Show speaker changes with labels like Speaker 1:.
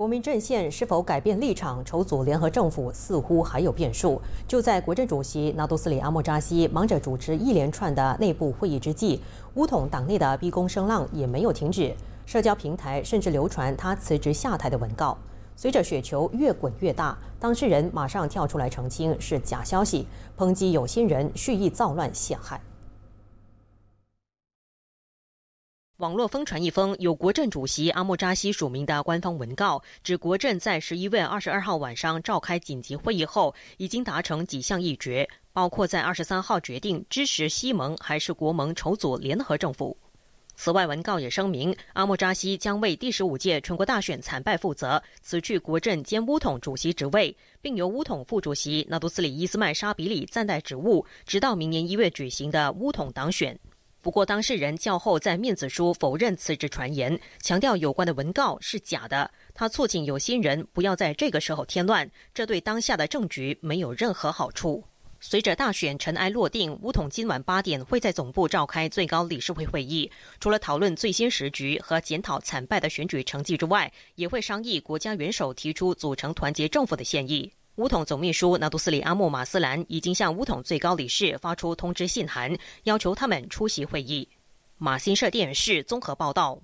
Speaker 1: 国民阵线是否改变立场筹组联合政府，似乎还有变数。就在国政主席纳杜斯里阿莫扎西忙着主持一连串的内部会议之际，乌统党内的逼宫声浪也没有停止。社交平台甚至流传他辞职下台的文告。随着雪球越滚越大，当事人马上跳出来澄清是假消息，抨击有心人蓄意造乱陷害。网络疯传一封有国政主席阿莫扎西署名的官方文告，指国政在十一月二十二号晚上召开紧急会议后，已经达成几项议决，包括在二十三号决定支持西盟还是国盟筹组联合政府。此外，文告也声明，阿莫扎西将为第十五届全国大选惨败负责，辞去国政兼乌统主席职位，并由乌统副主席纳杜斯里伊斯迈沙比里暂代职务，直到明年一月举行的乌统党选。不过，当事人较后在面子书否认辞职传言，强调有关的文告是假的。他促请有心人不要在这个时候添乱，这对当下的政局没有任何好处。随着大选尘埃落定，乌统今晚八点会在总部召开最高理事会会议，除了讨论最新时局和检讨惨败的选举成绩之外，也会商议国家元首提出组成团结政府的建议。乌统总秘书纳杜斯里阿木马斯兰已经向乌统最高理事发出通知信函，要求他们出席会议。马新社电视综合报道。